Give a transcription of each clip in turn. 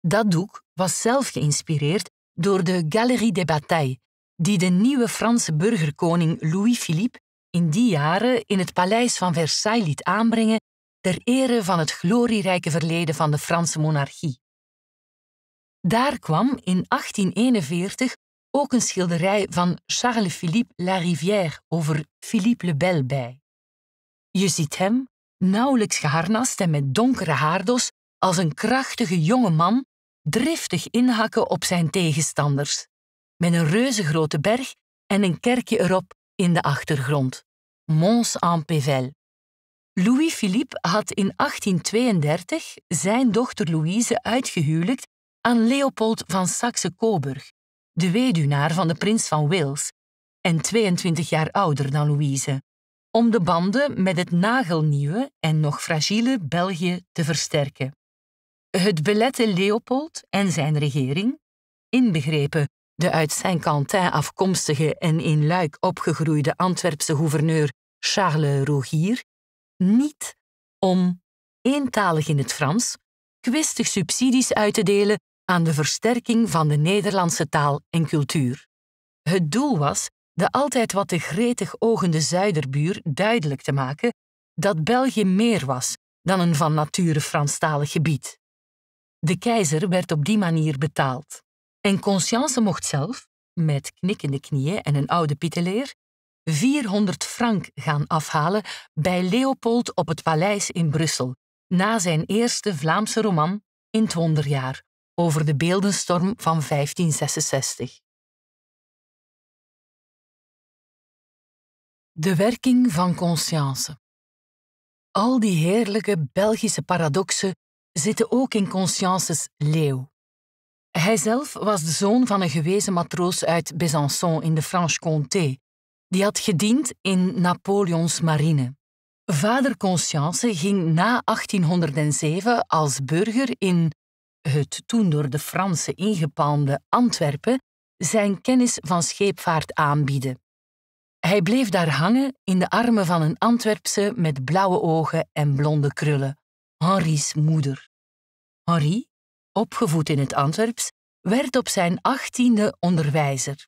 Dat doek was zelf geïnspireerd door de Galerie des Batailles, die de nieuwe Franse burgerkoning Louis-Philippe in die jaren in het paleis van Versailles liet aanbrengen ter ere van het glorierijke verleden van de Franse monarchie. Daar kwam in 1841 ook een schilderij van Charles-Philippe Larivière over Philippe le Bel bij. Je ziet hem, nauwelijks geharnast en met donkere haardos, als een krachtige jonge man driftig inhakken op zijn tegenstanders, met een reuzengrote berg en een kerkje erop in de achtergrond, Mons en Pével. Louis-Philippe had in 1832 zijn dochter Louise uitgehuwelijkt aan Leopold van Saxe-Coburg, de weduwnaar van de prins van Wales, en 22 jaar ouder dan Louise, om de banden met het nagelnieuwe en nog fragiele België te versterken. Het belette Leopold en zijn regering, inbegrepen de uit zijn quentin afkomstige en in Luik opgegroeide Antwerpse gouverneur Charles Rogier, niet om eentalig in het Frans kwistig subsidies uit te delen aan de versterking van de Nederlandse taal en cultuur. Het doel was de altijd wat te gretig ogende zuiderbuur duidelijk te maken dat België meer was dan een van nature Franstalig gebied. De keizer werd op die manier betaald. En Conscience mocht zelf, met knikkende knieën en een oude pieteleer, 400 frank gaan afhalen bij Leopold op het paleis in Brussel, na zijn eerste Vlaamse roman in het wonderjaar over de beeldenstorm van 1566. De werking van conscience. Al die heerlijke Belgische paradoxen zitten ook in Consciences leeuw. Hijzelf was de zoon van een gewezen matroos uit Besançon in de Franche-Comté, die had gediend in Napoleons marine. Vader Conscience ging na 1807 als burger in het toen door de Fransen ingepalmde Antwerpen zijn kennis van scheepvaart aanbieden. Hij bleef daar hangen in de armen van een Antwerpse met blauwe ogen en blonde krullen, Henri's moeder. Henri, opgevoed in het Antwerps, werd op zijn achttiende onderwijzer.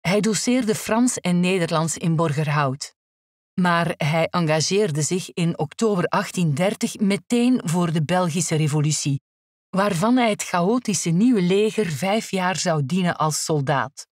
Hij doceerde Frans en Nederlands in Borgerhout. Maar hij engageerde zich in oktober 1830 meteen voor de Belgische Revolutie, waarvan hij het chaotische nieuwe leger vijf jaar zou dienen als soldaat.